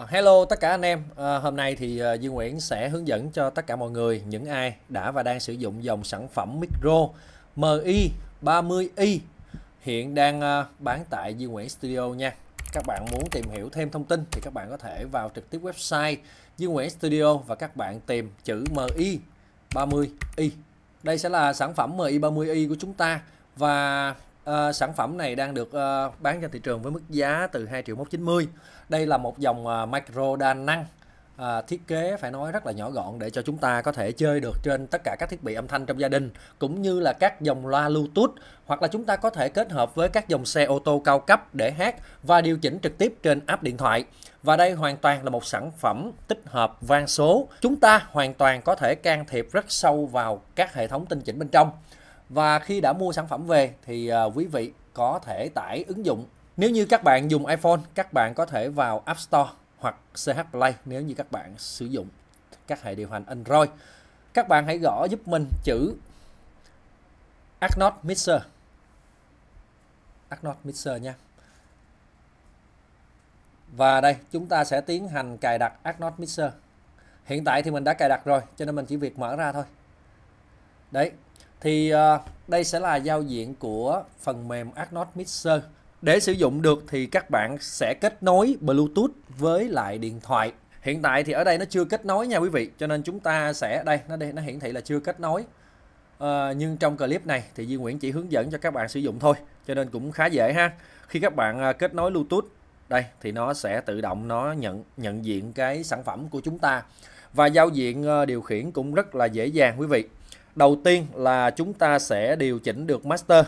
Ờ, hello tất cả anh em, à, hôm nay thì uh, Duy Nguyễn sẽ hướng dẫn cho tất cả mọi người những ai đã và đang sử dụng dòng sản phẩm micro MI 30i hiện đang uh, bán tại Dương Nguyễn Studio nha. Các bạn muốn tìm hiểu thêm thông tin thì các bạn có thể vào trực tiếp website Dương Nguyễn Studio và các bạn tìm chữ MI 30i. Đây sẽ là sản phẩm MI 30i của chúng ta và À, sản phẩm này đang được à, bán trên thị trường với mức giá từ 2 triệu 190. Đây là một dòng à, micro đa năng à, thiết kế phải nói rất là nhỏ gọn để cho chúng ta có thể chơi được trên tất cả các thiết bị âm thanh trong gia đình cũng như là các dòng loa Bluetooth hoặc là chúng ta có thể kết hợp với các dòng xe ô tô cao cấp để hát và điều chỉnh trực tiếp trên app điện thoại. Và đây hoàn toàn là một sản phẩm tích hợp vang số. Chúng ta hoàn toàn có thể can thiệp rất sâu vào các hệ thống tinh chỉnh bên trong. Và khi đã mua sản phẩm về thì à, quý vị có thể tải ứng dụng. Nếu như các bạn dùng iPhone, các bạn có thể vào App Store hoặc CH Play nếu như các bạn sử dụng các hệ điều hành Android. Các bạn hãy gõ giúp mình chữ Agnot Mixer. Agnot Mixer nha. Và đây chúng ta sẽ tiến hành cài đặt Agnot Mixer. Hiện tại thì mình đã cài đặt rồi cho nên mình chỉ việc mở ra thôi. Đấy, thì uh, đây sẽ là giao diện của phần mềm Arnold Mixer để sử dụng được thì các bạn sẽ kết nối Bluetooth với lại điện thoại hiện tại thì ở đây nó chưa kết nối nha quý vị cho nên chúng ta sẽ đây nó đây nó hiển thị là chưa kết nối à, nhưng trong clip này thì Duy Nguyễn chỉ hướng dẫn cho các bạn sử dụng thôi cho nên cũng khá dễ ha khi các bạn ờ, kết nối Bluetooth đây thì nó sẽ tự động nó nhận nhận diện cái sản phẩm của chúng ta và giao diện điều khiển cũng rất là dễ dàng quý vị Đầu tiên là chúng ta sẽ điều chỉnh được master.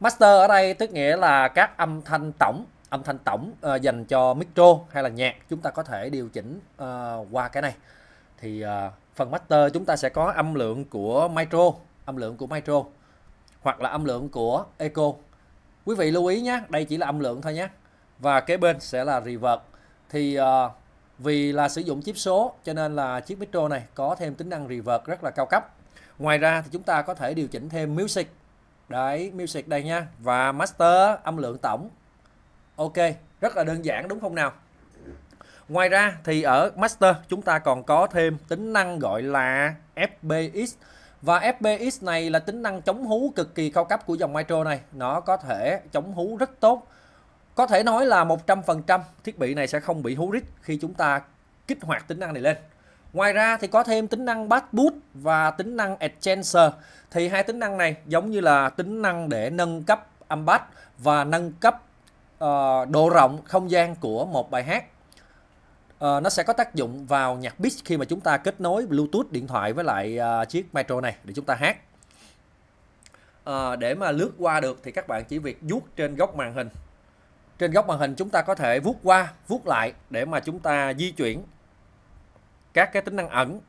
Master ở đây tức nghĩa là các âm thanh tổng, âm thanh tổng uh, dành cho micro hay là nhạc chúng ta có thể điều chỉnh uh, qua cái này. Thì uh, phần master chúng ta sẽ có âm lượng của micro, âm lượng của micro hoặc là âm lượng của echo. Quý vị lưu ý nhé, đây chỉ là âm lượng thôi nhé. Và kế bên sẽ là reverb. Thì uh, vì là sử dụng chip số cho nên là chiếc micro này có thêm tính năng reverb rất là cao cấp ngoài ra thì chúng ta có thể điều chỉnh thêm music đấy music đây nha và master âm lượng tổng ok rất là đơn giản đúng không nào ngoài ra thì ở master chúng ta còn có thêm tính năng gọi là fbx và FBX này là tính năng chống hú cực kỳ cao cấp của dòng Micro này. Nó có thể chống hú rất tốt. Có thể nói là 100% thiết bị này sẽ không bị hú rít khi chúng ta kích hoạt tính năng này lên. Ngoài ra thì có thêm tính năng Backboot và tính năng Exchanger. Thì hai tính năng này giống như là tính năng để nâng cấp âm bass và nâng cấp uh, độ rộng không gian của một bài hát. Uh, nó sẽ có tác dụng vào nhạc beat khi mà chúng ta kết nối Bluetooth điện thoại với lại uh, chiếc metro này để chúng ta hát. Uh, để mà lướt qua được thì các bạn chỉ việc vuốt trên góc màn hình. Trên góc màn hình chúng ta có thể vuốt qua, vuốt lại để mà chúng ta di chuyển các cái tính năng ẩn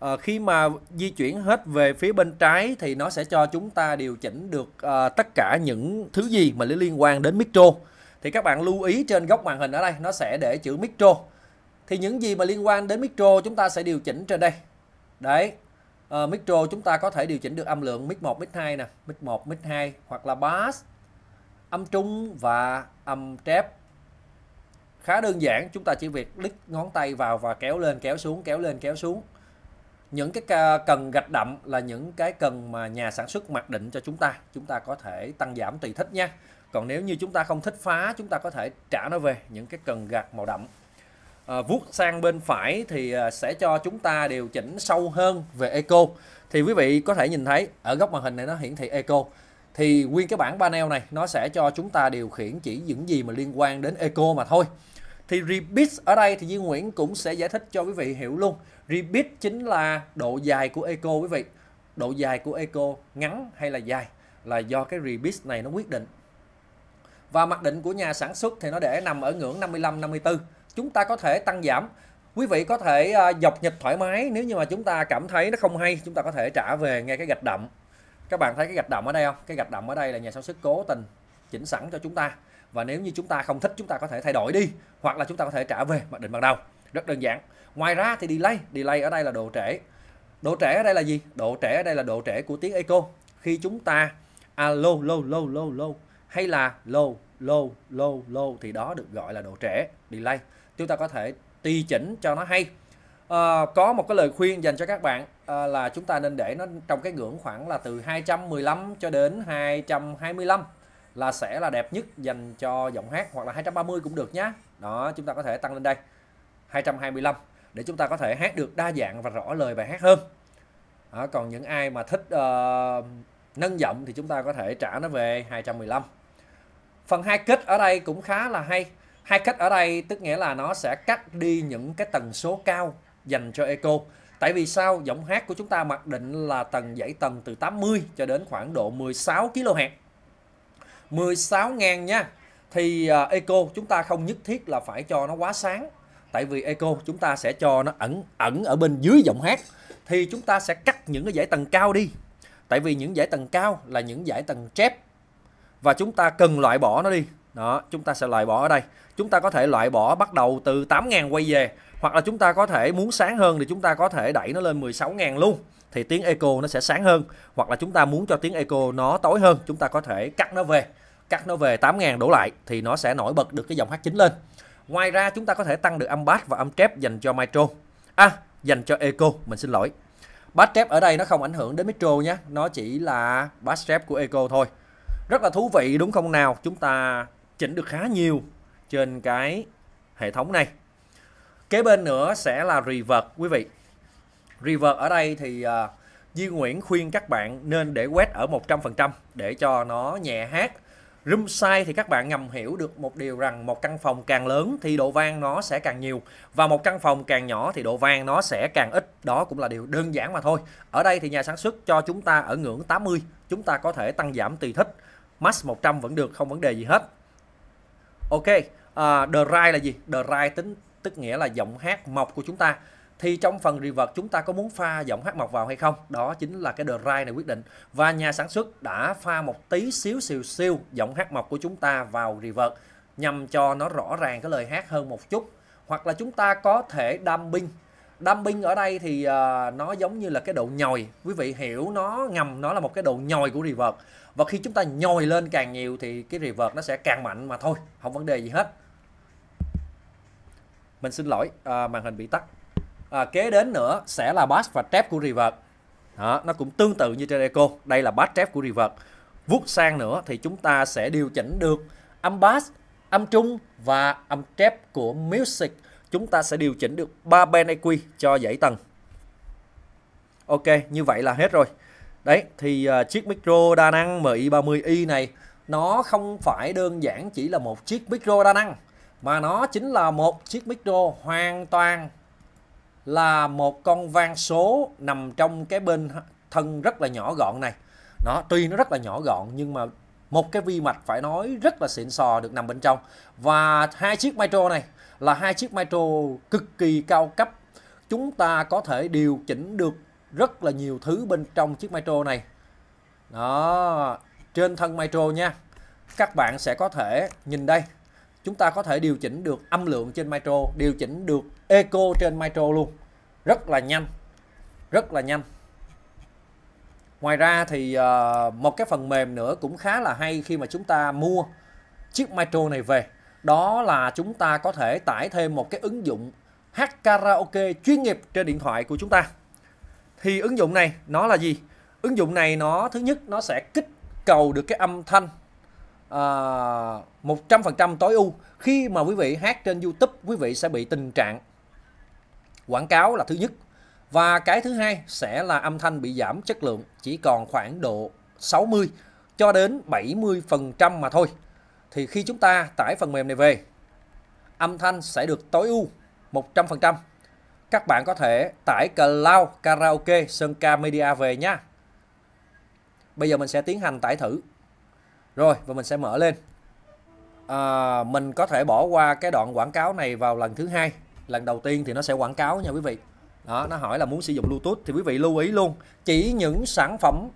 à, khi mà di chuyển hết về phía bên trái thì nó sẽ cho chúng ta điều chỉnh được à, tất cả những thứ gì mà liên quan đến micro thì các bạn lưu ý trên góc màn hình ở đây nó sẽ để chữ micro thì những gì mà liên quan đến micro chúng ta sẽ điều chỉnh trên đây đấy uh, micro chúng ta có thể điều chỉnh được âm lượng mic 1, mic 2 nè, mic 1, mic 2 hoặc là bass, âm trung và âm trep khá đơn giản chúng ta chỉ việc click ngón tay vào và kéo lên kéo xuống kéo lên kéo xuống những cái cần gạch đậm là những cái cần mà nhà sản xuất mặc định cho chúng ta chúng ta có thể tăng giảm tùy thích nha còn nếu như chúng ta không thích phá chúng ta có thể trả nó về những cái cần gạch màu đậm à, vuốt sang bên phải thì à, sẽ cho chúng ta điều chỉnh sâu hơn về eco thì quý vị có thể nhìn thấy ở góc màn hình này nó hiển thị eco thì nguyên cái bảng panel này nó sẽ cho chúng ta điều khiển chỉ những gì mà liên quan đến eco mà thôi thì repeat ở đây thì Duy Nguyễn cũng sẽ giải thích cho quý vị hiểu luôn repeat chính là độ dài của echo quý vị độ dài của echo ngắn hay là dài là do cái repeat này nó quyết định và mặc định của nhà sản xuất thì nó để nằm ở ngưỡng 55 54 chúng ta có thể tăng giảm quý vị có thể à, dọc nhịp thoải mái nếu như mà chúng ta cảm thấy nó không hay chúng ta có thể trả về ngay cái gạch đậm các bạn thấy cái gạch đậm ở đây không cái gạch đậm ở đây là nhà sản xuất cố tình chỉnh sẵn cho chúng ta và nếu như chúng ta không thích chúng ta có thể thay đổi đi hoặc là chúng ta có thể trả về mặc định ban đầu rất đơn giản ngoài ra thì delay delay ở đây là độ trễ độ trễ ở đây là gì độ trễ ở đây là độ trễ của tiếng echo khi chúng ta alo à, low low low low hay là low low low low thì đó được gọi là độ trễ delay chúng ta có thể tùy chỉnh cho nó hay à, có một cái lời khuyên dành cho các bạn à, là chúng ta nên để nó trong cái ngưỡng khoảng là từ 215 cho đến 225 là sẽ là đẹp nhất dành cho giọng hát hoặc là 230 cũng được nhá đó chúng ta có thể tăng lên đây 225 để chúng ta có thể hát được đa dạng và rõ lời bài hát hơn đó, còn những ai mà thích uh, nâng giọng thì chúng ta có thể trả nó về 215 phần hai kết ở đây cũng khá là hay hai kết ở đây tức nghĩa là nó sẽ cắt đi những cái tần số cao dành cho eco tại vì sao giọng hát của chúng ta mặc định là tầng dãy tầng từ 80 cho đến khoảng độ 16 kHz 16 000 nha thì uh, eco chúng ta không nhất thiết là phải cho nó quá sáng tại vì eco chúng ta sẽ cho nó ẩn ẩn ở bên dưới giọng hát thì chúng ta sẽ cắt những cái dãy tầng cao đi tại vì những dãy tầng cao là những dãy tầng chép và chúng ta cần loại bỏ nó đi đó chúng ta sẽ loại bỏ ở đây chúng ta có thể loại bỏ bắt đầu từ 8.000 quay về hoặc là chúng ta có thể muốn sáng hơn thì chúng ta có thể đẩy nó lên 16.000 luôn thì tiếng echo nó sẽ sáng hơn hoặc là chúng ta muốn cho tiếng echo nó tối hơn chúng ta có thể cắt nó về cắt nó về 8.000 đổ lại thì nó sẽ nổi bật được cái dòng H9 lên. Ngoài ra chúng ta có thể tăng được âm bass và âm trép dành cho Micro. À, dành cho Eco, mình xin lỗi. Bass trép ở đây nó không ảnh hưởng đến Micro nhé, nó chỉ là bass trép của Eco thôi. Rất là thú vị đúng không nào? Chúng ta chỉnh được khá nhiều trên cái hệ thống này. Kế bên nữa sẽ là reverb quý vị. Reverb ở đây thì uh, Duy Nguyễn khuyên các bạn nên để quét ở 100% để cho nó nhẹ hát Room size thì các bạn ngầm hiểu được một điều rằng một căn phòng càng lớn thì độ vang nó sẽ càng nhiều và một căn phòng càng nhỏ thì độ vang nó sẽ càng ít. Đó cũng là điều đơn giản mà thôi. Ở đây thì nhà sản xuất cho chúng ta ở ngưỡng 80, chúng ta có thể tăng giảm tùy thích. Max 100 vẫn được, không vấn đề gì hết. Ok, à, uh, the là gì? Dry tính tức nghĩa là giọng hát mộc của chúng ta thì trong phần reverb chúng ta có muốn pha giọng hát mộc vào hay không đó chính là cái drive này quyết định và nhà sản xuất đã pha một tí xíu xìu siêu giọng hát mộc của chúng ta vào reverb nhằm cho nó rõ ràng cái lời hát hơn một chút hoặc là chúng ta có thể dumping dumping ở đây thì uh, nó giống như là cái độ nhồi quý vị hiểu nó ngầm nó là một cái độ nhồi của reverb và khi chúng ta nhồi lên càng nhiều thì cái reverb nó sẽ càng mạnh mà thôi không vấn đề gì hết mình xin lỗi uh, màn hình bị tắt à, kế đến nữa sẽ là bass và trap của river đó, nó cũng tương tự như trên echo đây là bass trap của river vuốt sang nữa thì chúng ta sẽ điều chỉnh được âm bass âm trung và âm trap của music chúng ta sẽ điều chỉnh được ba band EQ cho dãy tầng ok như vậy là hết rồi đấy thì uh, chiếc micro đa năng MI30i này nó không phải đơn giản chỉ là một chiếc micro đa năng mà nó chính là một chiếc micro hoàn toàn là một con van số nằm trong cái bên thân rất là nhỏ gọn này nó tuy nó rất là nhỏ gọn nhưng mà một cái vi mạch phải nói rất là xịn sò được nằm bên trong và hai chiếc micro này là hai chiếc micro cực kỳ cao cấp chúng ta có thể điều chỉnh được rất là nhiều thứ bên trong chiếc micro này đó trên thân micro nha các bạn sẽ có thể nhìn đây chúng ta có thể điều chỉnh được âm lượng trên micro điều chỉnh được eco trên micro luôn rất là nhanh rất là nhanh ngoài ra thì ờ, một cái phần mềm nữa cũng khá là hay khi mà chúng ta mua chiếc micro này về đó là chúng ta có thể tải thêm một cái ứng dụng hát karaoke chuyên nghiệp trên điện thoại của chúng ta thì ứng dụng này nó là gì ứng dụng này nó thứ nhất nó sẽ kích cầu được cái âm thanh Ờ, một trăm tối ưu khi mà quý vị hát trên YouTube quý vị sẽ bị tình trạng quảng cáo là thứ nhất và cái thứ hai sẽ là âm thanh bị giảm chất lượng chỉ còn khoảng độ 60 cho đến 70% mà thôi. Thì khi chúng ta tải phần mềm này về, âm thanh sẽ được tối ưu 100%. Các bạn có thể tải Cloud Karaoke Sơn Ca Media về nha. Bây giờ mình sẽ tiến hành tải thử. Rồi và mình sẽ mở lên. À, mình có thể bỏ qua cái đoạn quảng cáo này vào lần thứ hai. Lần đầu tiên thì nó sẽ quảng cáo nha quý vị. Đó, nó hỏi là muốn sử dụng Bluetooth thì quý vị lưu ý luôn. Chỉ những sản phẩm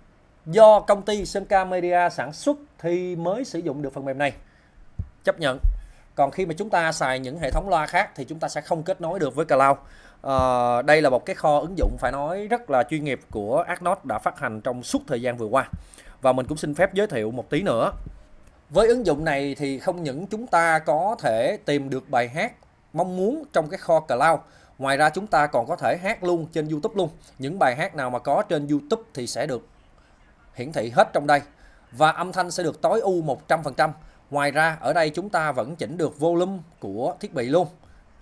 do công ty Senka Media sản xuất thì mới sử dụng được phần mềm này. Chấp nhận. Còn khi mà chúng ta xài những hệ thống loa khác thì chúng ta sẽ không kết nối được với cloud. À, đây là một cái kho ứng dụng phải nói rất là chuyên nghiệp của Acnos đã phát hành trong suốt thời gian vừa qua và mình cũng xin phép giới thiệu một tí nữa với ứng dụng này thì không những chúng ta có thể tìm được bài hát mong muốn trong cái kho cloud ngoài ra chúng ta còn có thể hát luôn trên youtube luôn những bài hát nào mà có trên youtube thì sẽ được hiển thị hết trong đây và âm thanh sẽ được tối ưu 100% ngoài ra ở đây chúng ta vẫn chỉnh được volume của thiết bị luôn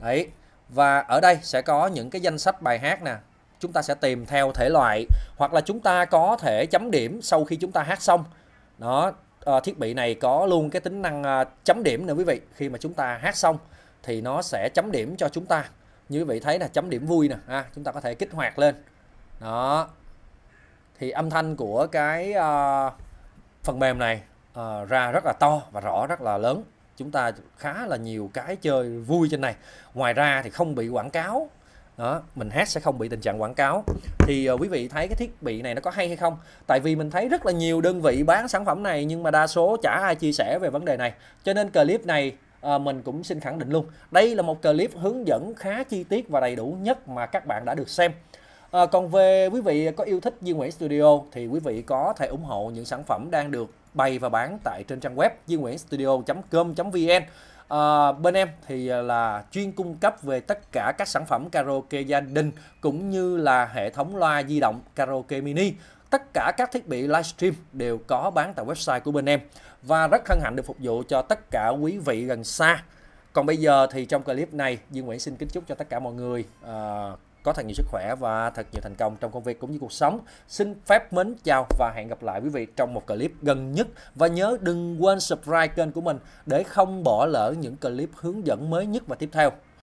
đấy và ở đây sẽ có những cái danh sách bài hát nè chúng ta sẽ tìm theo thể loại hoặc là chúng ta có thể chấm điểm sau khi chúng ta hát xong đó à, thiết bị này có luôn cái tính năng à, chấm điểm nữa quý vị khi mà chúng ta hát xong thì nó sẽ chấm điểm cho chúng ta như quý vị thấy là chấm điểm vui nè à, chúng ta có thể kích hoạt lên đó thì âm thanh của cái à, phần mềm này à, ra rất là to và rõ rất là lớn chúng ta khá là nhiều cái chơi vui trên này ngoài ra thì không bị quảng cáo đó mình hát sẽ không bị tình trạng quảng cáo thì uh, quý vị thấy cái thiết bị này nó có hay hay không tại vì mình thấy rất là nhiều đơn vị bán sản phẩm này nhưng mà đa số chả ai chia sẻ về vấn đề này cho nên clip này À, mình cũng xin khẳng định luôn đây là một clip hướng dẫn khá chi tiết và đầy đủ nhất mà các bạn đã được xem à, còn về quý vị có yêu thích Duy Nguyễn Studio thì quý vị có thể ủng hộ những sản phẩm đang được bày và bán tại trên trang web duy nguyễn studio com vn à, bên em thì là chuyên cung cấp về tất cả các sản phẩm karaoke gia đình cũng như là hệ thống loa di động karaoke mini tất cả các thiết bị livestream đều có bán tại website của bên em và rất hân hạnh được phục vụ cho tất cả quý vị gần xa còn bây giờ thì trong clip này duy Nguyễn xin kính chúc cho tất cả mọi người uh, có thật nhiều sức khỏe và thật nhiều thành công trong công việc cũng như cuộc sống. Xin phép mến chào và hẹn gặp lại quý vị trong một clip gần nhất. Và nhớ đừng quên subscribe kênh của mình để không bỏ lỡ những clip hướng dẫn mới nhất và tiếp theo.